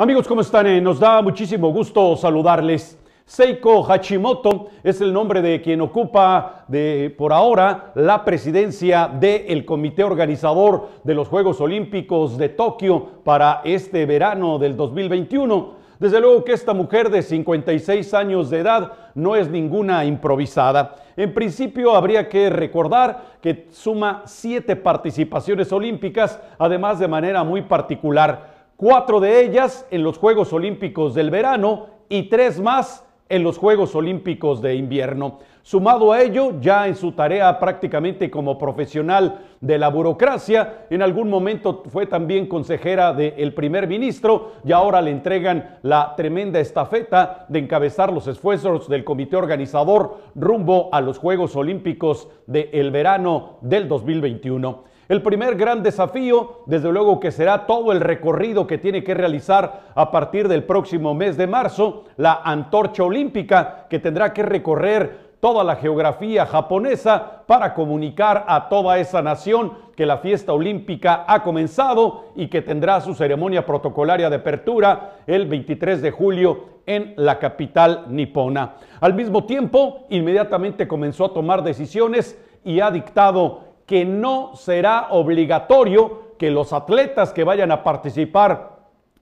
Amigos, ¿cómo están? Eh, nos da muchísimo gusto saludarles. Seiko Hachimoto es el nombre de quien ocupa de, por ahora la presidencia del el comité organizador de los Juegos Olímpicos de Tokio para este verano del 2021. Desde luego que esta mujer de 56 años de edad no es ninguna improvisada. En principio habría que recordar que suma siete participaciones olímpicas, además de manera muy particular cuatro de ellas en los Juegos Olímpicos del verano y tres más en los Juegos Olímpicos de invierno. Sumado a ello, ya en su tarea prácticamente como profesional de la burocracia, en algún momento fue también consejera del primer ministro y ahora le entregan la tremenda estafeta de encabezar los esfuerzos del comité organizador rumbo a los Juegos Olímpicos del verano del 2021. El primer gran desafío, desde luego que será todo el recorrido que tiene que realizar a partir del próximo mes de marzo, la antorcha olímpica que tendrá que recorrer toda la geografía japonesa para comunicar a toda esa nación que la fiesta olímpica ha comenzado y que tendrá su ceremonia protocolaria de apertura el 23 de julio en la capital nipona. Al mismo tiempo, inmediatamente comenzó a tomar decisiones y ha dictado que no será obligatorio que los atletas que vayan a participar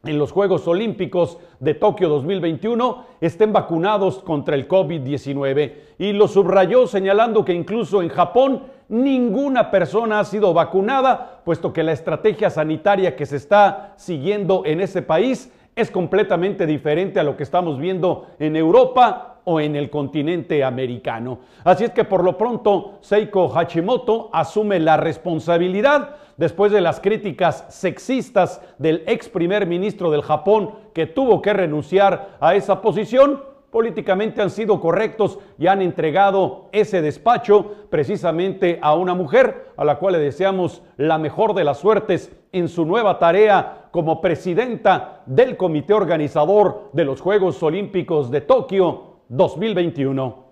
en los Juegos Olímpicos de Tokio 2021 estén vacunados contra el COVID-19. Y lo subrayó señalando que incluso en Japón ninguna persona ha sido vacunada, puesto que la estrategia sanitaria que se está siguiendo en ese país es completamente diferente a lo que estamos viendo en Europa, o en el continente americano. Así es que por lo pronto Seiko Hachimoto asume la responsabilidad después de las críticas sexistas del ex primer ministro del Japón que tuvo que renunciar a esa posición, políticamente han sido correctos y han entregado ese despacho precisamente a una mujer a la cual le deseamos la mejor de las suertes en su nueva tarea como presidenta del comité organizador de los Juegos Olímpicos de Tokio 2021.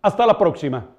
Hasta la próxima.